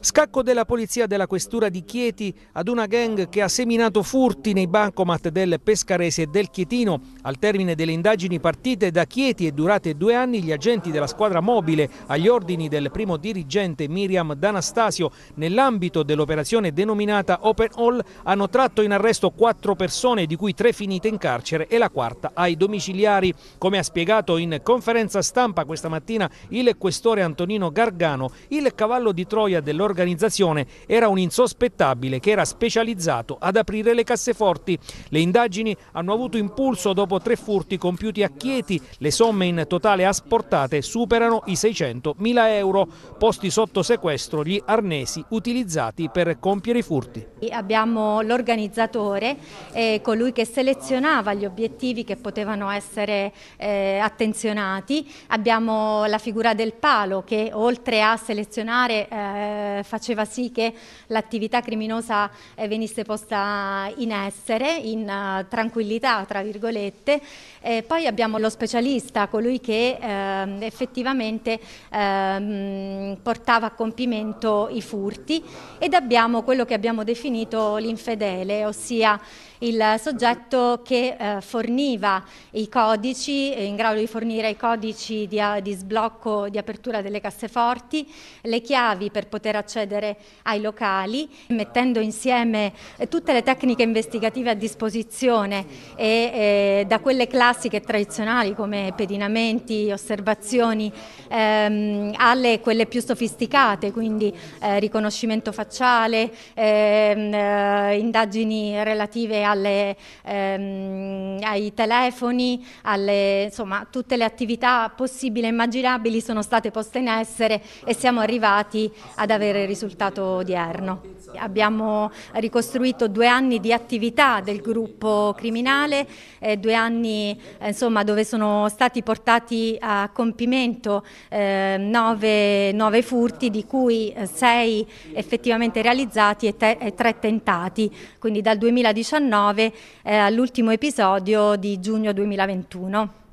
Scacco della polizia della questura di Chieti ad una gang che ha seminato furti nei bancomat del Pescarese e del Chietino. Al termine delle indagini partite da Chieti e durate due anni, gli agenti della squadra mobile agli ordini del primo dirigente Miriam D'Anastasio, nell'ambito dell'operazione denominata Open All, hanno tratto in arresto quattro persone, di cui tre finite in carcere e la quarta ai domiciliari. Come ha spiegato in conferenza stampa questa mattina il questore Antonino Gargano, il cavallo di Troia dell'organizzazione l'organizzazione era un insospettabile che era specializzato ad aprire le casseforti. Le indagini hanno avuto impulso dopo tre furti compiuti a Chieti, le somme in totale asportate superano i 600 mila euro, posti sotto sequestro gli arnesi utilizzati per compiere i furti. Abbiamo l'organizzatore, eh, colui che selezionava gli obiettivi che potevano essere eh, attenzionati, abbiamo la figura del palo che oltre a selezionare eh, eh, faceva sì che l'attività criminosa eh, venisse posta in essere, in uh, tranquillità, tra virgolette. E poi abbiamo lo specialista, colui che eh, effettivamente ehm, portava a compimento i furti ed abbiamo quello che abbiamo definito l'infedele, ossia il soggetto che eh, forniva i codici, eh, in grado di fornire i codici di, eh, di, sblocco, di apertura delle casseforti, le chiavi per poter accedere ai locali, mettendo insieme eh, tutte le tecniche investigative a disposizione e, e eh, da quelle classiche e tradizionali come pedinamenti, osservazioni, ehm, alle quelle più sofisticate, quindi eh, riconoscimento facciale, ehm, eh, indagini relative alle, ehm, ai telefoni, alle, insomma tutte le attività possibili e immaginabili sono state poste in essere e siamo arrivati ad avere il risultato odierno. Abbiamo ricostruito due anni di attività del gruppo criminale, eh, due anni eh, insomma, dove sono stati portati a compimento eh, nove, nove, furti, di cui eh, sei effettivamente realizzati e, te, e tre tentati, quindi dal 2019 eh, all'ultimo episodio di giugno 2021.